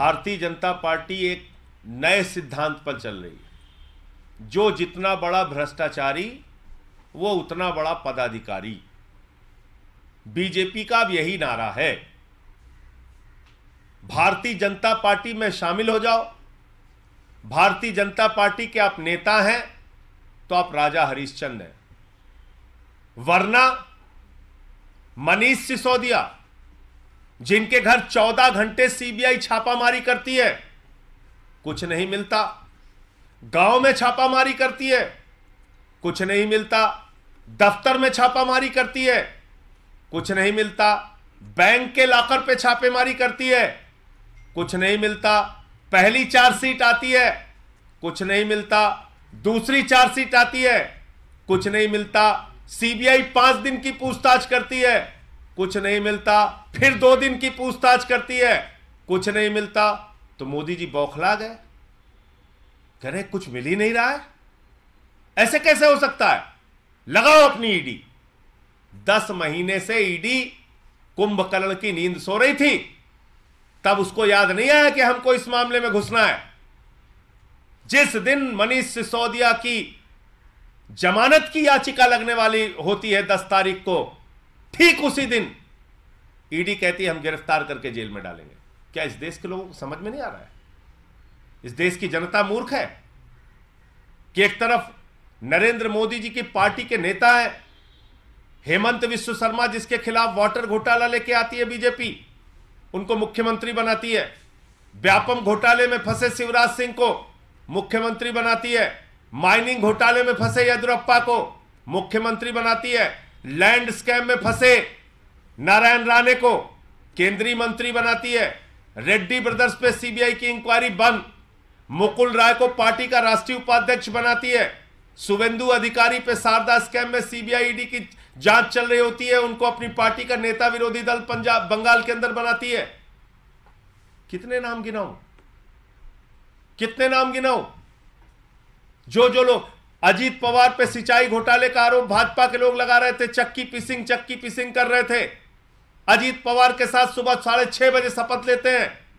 भारतीय जनता पार्टी एक नए सिद्धांत पर चल रही है जो जितना बड़ा भ्रष्टाचारी वो उतना बड़ा पदाधिकारी बीजेपी का अब यही नारा है भारतीय जनता पार्टी में शामिल हो जाओ भारतीय जनता पार्टी के आप नेता हैं तो आप राजा हरिश्चंद्र हैं वरना मनीष सिसोदिया जिनके घर चौदह घंटे सीबीआई छापामारी करती है कुछ नहीं मिलता गांव में छापामारी करती है कुछ नहीं मिलता दफ्तर में छापामारी करती है कुछ नहीं मिलता बैंक के लॉकर पे छापेमारी करती है कुछ नहीं मिलता पहली चार्जशीट आती है कुछ नहीं मिलता दूसरी चार्जशीट आती है कुछ नहीं मिलता सीबीआई पांच दिन की पूछताछ करती है कुछ नहीं मिलता फिर दो दिन की पूछताछ करती है कुछ नहीं मिलता तो मोदी जी बौखला गए कह रहे कुछ मिल ही नहीं रहा है ऐसे कैसे हो सकता है लगाओ अपनी ईडी दस महीने से ईडी कुंभकर्ण की नींद सो रही थी तब उसको याद नहीं आया कि हमको इस मामले में घुसना है जिस दिन मनीष सिसोदिया की जमानत की याचिका लगने वाली होती है दस तारीख को ठीक उसी दिन ईडी कहती है हम गिरफ्तार करके जेल में डालेंगे क्या इस देश के लोगों को समझ में नहीं आ रहा है इस देश की जनता मूर्ख है कि एक तरफ नरेंद्र मोदी जी की पार्टी के नेता है हेमंत विश्व शर्मा जिसके खिलाफ वाटर घोटाला लेके आती है बीजेपी उनको मुख्यमंत्री बनाती है व्यापम घोटाले में फंसे शिवराज सिंह को मुख्यमंत्री बनाती है माइनिंग घोटाले में फंसे येदुरप्पा को मुख्यमंत्री बनाती है लैंड स्कैम में फंसे नारायण राणे को केंद्रीय मंत्री बनाती है रेड्डी ब्रदर्स पे सीबीआई की इंक्वायरी बंद मुकुल राय को पार्टी का राष्ट्रीय उपाध्यक्ष बनाती है शुभेंदु अधिकारी पे शारदा स्कैम में सीबीआई ईडी की जांच चल रही होती है उनको अपनी पार्टी का नेता विरोधी दल पंजाब बंगाल के अंदर बनाती है कितने नाम गिनाऊ कितने नाम गिनाऊ जो जो लोग अजीत पवार पे सिंचाई घोटाले का आरोप भाजपा के लोग लगा रहे थे चक्की पिसिंग चक्की पिसिंग कर रहे थे अजीत पवार के साथ सुबह साढ़े छह बजे शपथ लेते हैं